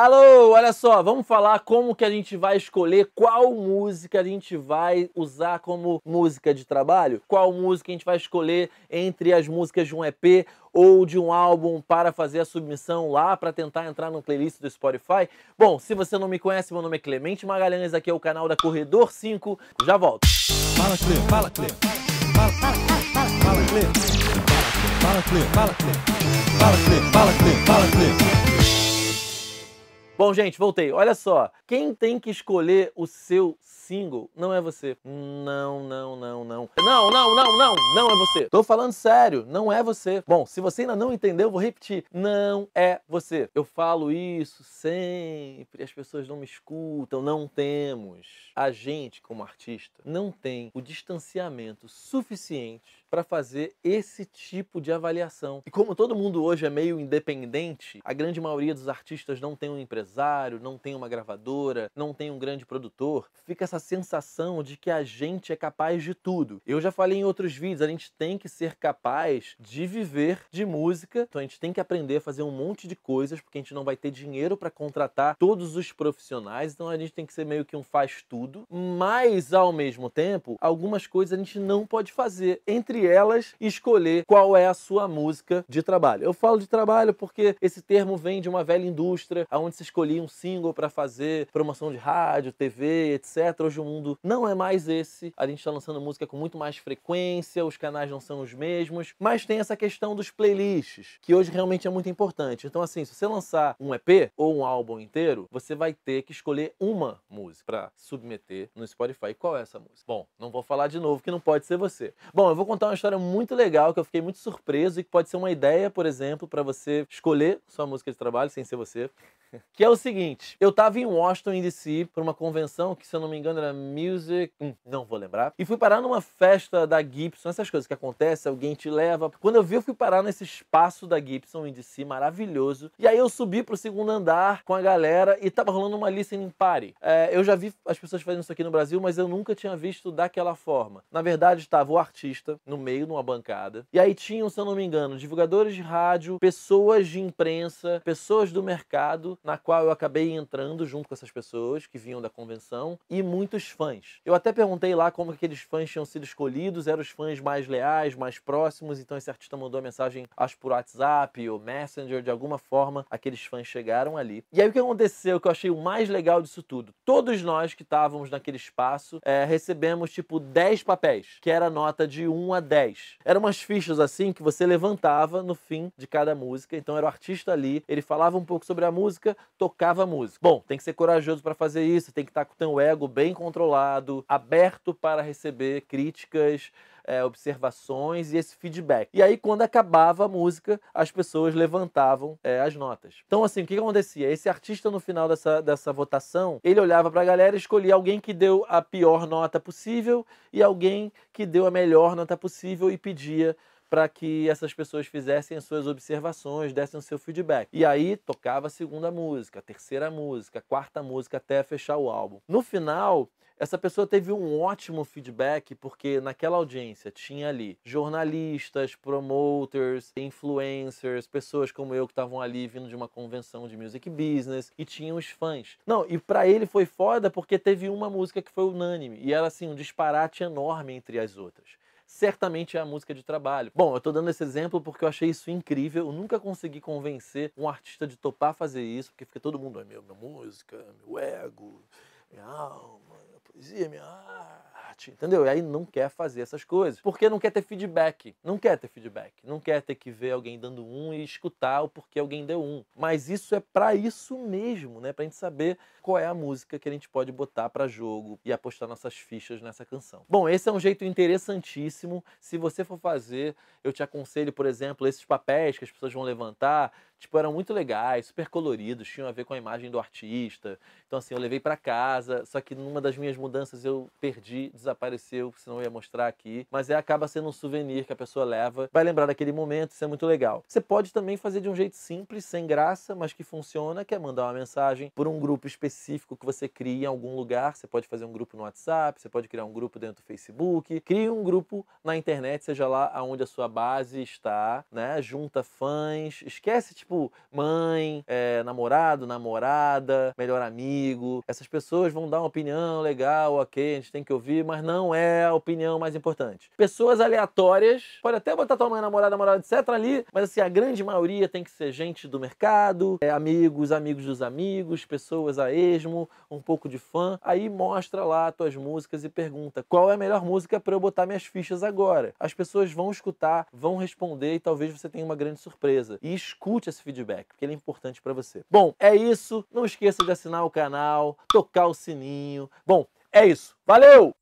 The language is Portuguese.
Alô, olha só, vamos falar como que a gente vai escolher qual música a gente vai usar como música de trabalho, qual música a gente vai escolher entre as músicas de um EP ou de um álbum para fazer a submissão lá para tentar entrar no playlist do Spotify. Bom, se você não me conhece, meu nome é Clemente Magalhães, aqui é o canal da Corredor 5. Já volto. Fala, Cle, fala, Cle. Fala, fala, fala, fala, Cle. Fala, Cle, fala, Cle. Fala, Cle, fala, Cle. Fala, Cle, fala, Cle. Bom, gente, voltei. Olha só. Quem tem que escolher o seu single não é você. Não, não, não, não. Não, não, não, não, não é você. Tô falando sério, não é você. Bom, se você ainda não entendeu, vou repetir. Não é você. Eu falo isso sempre, as pessoas não me escutam, não temos. A gente, como artista, não tem o distanciamento suficiente para fazer esse tipo de avaliação. E como todo mundo hoje é meio independente, a grande maioria dos artistas não tem um empresário, não tem uma gravadora, gravadora, não tem um grande produtor, fica essa sensação de que a gente é capaz de tudo. Eu já falei em outros vídeos, a gente tem que ser capaz de viver de música, então a gente tem que aprender a fazer um monte de coisas, porque a gente não vai ter dinheiro para contratar todos os profissionais, então a gente tem que ser meio que um faz tudo, mas ao mesmo tempo, algumas coisas a gente não pode fazer, entre elas escolher qual é a sua música de trabalho. Eu falo de trabalho porque esse termo vem de uma velha indústria, onde se escolhia um single para fazer, promoção de rádio, TV, etc. Hoje o mundo não é mais esse. A gente está lançando música com muito mais frequência, os canais não são os mesmos, mas tem essa questão dos playlists, que hoje realmente é muito importante. Então, assim, se você lançar um EP ou um álbum inteiro, você vai ter que escolher uma música para submeter no Spotify. Qual é essa música? Bom, não vou falar de novo que não pode ser você. Bom, eu vou contar uma história muito legal que eu fiquei muito surpreso e que pode ser uma ideia, por exemplo, para você escolher sua música de trabalho sem ser você que é o seguinte: eu tava em Washington, D.C., por uma convenção que, se eu não me engano, era Music. Hum, não vou lembrar. E fui parar numa festa da Gibson, essas coisas que acontecem, alguém te leva. Quando eu vi, eu fui parar nesse espaço da Gibson em D.C., maravilhoso. E aí eu subi pro segundo andar com a galera e tava rolando uma listening party. É, eu já vi as pessoas fazendo isso aqui no Brasil, mas eu nunca tinha visto daquela forma. Na verdade, estava o artista no meio, numa bancada. E aí tinham, se eu não me engano, divulgadores de rádio, pessoas de imprensa, pessoas do mercado na qual eu acabei entrando junto com essas pessoas que vinham da convenção e muitos fãs. Eu até perguntei lá como aqueles fãs tinham sido escolhidos, eram os fãs mais leais, mais próximos, então esse artista mandou a mensagem, acho por WhatsApp ou Messenger, de alguma forma, aqueles fãs chegaram ali. E aí o que aconteceu que eu achei o mais legal disso tudo? Todos nós que estávamos naquele espaço é, recebemos tipo 10 papéis, que era nota de 1 a 10. Eram umas fichas assim que você levantava no fim de cada música, então era o artista ali, ele falava um pouco sobre a música música, tocava música. Bom, tem que ser corajoso para fazer isso, tem que estar tá com o teu ego bem controlado, aberto para receber críticas, é, observações e esse feedback. E aí, quando acabava a música, as pessoas levantavam é, as notas. Então, assim, o que acontecia? Esse artista, no final dessa, dessa votação, ele olhava para a galera e escolhia alguém que deu a pior nota possível e alguém que deu a melhor nota possível e pedia para que essas pessoas fizessem as suas observações, dessem o seu feedback. E aí tocava a segunda música, a terceira música, a quarta música até fechar o álbum. No final, essa pessoa teve um ótimo feedback porque naquela audiência tinha ali jornalistas, promoters, influencers, pessoas como eu que estavam ali vindo de uma convenção de music business e tinha os fãs. Não, e para ele foi foda porque teve uma música que foi unânime e era assim um disparate enorme entre as outras certamente é a música de trabalho. Bom, eu tô dando esse exemplo porque eu achei isso incrível. Eu nunca consegui convencer um artista de topar fazer isso, porque fica todo mundo, é meu, minha música, meu ego, minha alma, minha poesia, minha arte parte, entendeu? E aí não quer fazer essas coisas, porque não quer ter feedback, não quer ter feedback, não quer ter que ver alguém dando um e escutar o porquê alguém deu um. Mas isso é para isso mesmo, né? Pra gente saber qual é a música que a gente pode botar para jogo e apostar nossas fichas nessa canção. Bom, esse é um jeito interessantíssimo. Se você for fazer, eu te aconselho, por exemplo, esses papéis que as pessoas vão levantar, tipo, eram muito legais, super coloridos, tinham a ver com a imagem do artista. Então, assim, eu levei para casa, só que numa das minhas mudanças eu perdi, desapareceu, senão eu ia mostrar aqui. Mas é, acaba sendo um souvenir que a pessoa leva, vai lembrar daquele momento, isso é muito legal. Você pode também fazer de um jeito simples, sem graça, mas que funciona, que é mandar uma mensagem por um grupo específico que você cria em algum lugar. Você pode fazer um grupo no WhatsApp, você pode criar um grupo dentro do Facebook, crie um grupo na internet, seja lá aonde a sua base está, né? Junta fãs, esquece, tipo, tipo mãe, é, namorado, namorada, melhor amigo. Essas pessoas vão dar uma opinião legal, ok, a gente tem que ouvir, mas não é a opinião mais importante. Pessoas aleatórias, pode até botar tua mãe, namorada, namorada, etc. ali, mas assim, a grande maioria tem que ser gente do mercado, é, amigos, amigos dos amigos, pessoas a esmo, um pouco de fã. Aí mostra lá tuas músicas e pergunta qual é a melhor música para eu botar minhas fichas agora. As pessoas vão escutar, vão responder e talvez você tenha uma grande surpresa. E escute essa esse feedback, porque ele é importante para você. Bom, é isso. Não esqueça de assinar o canal, tocar o sininho. Bom, é isso. Valeu!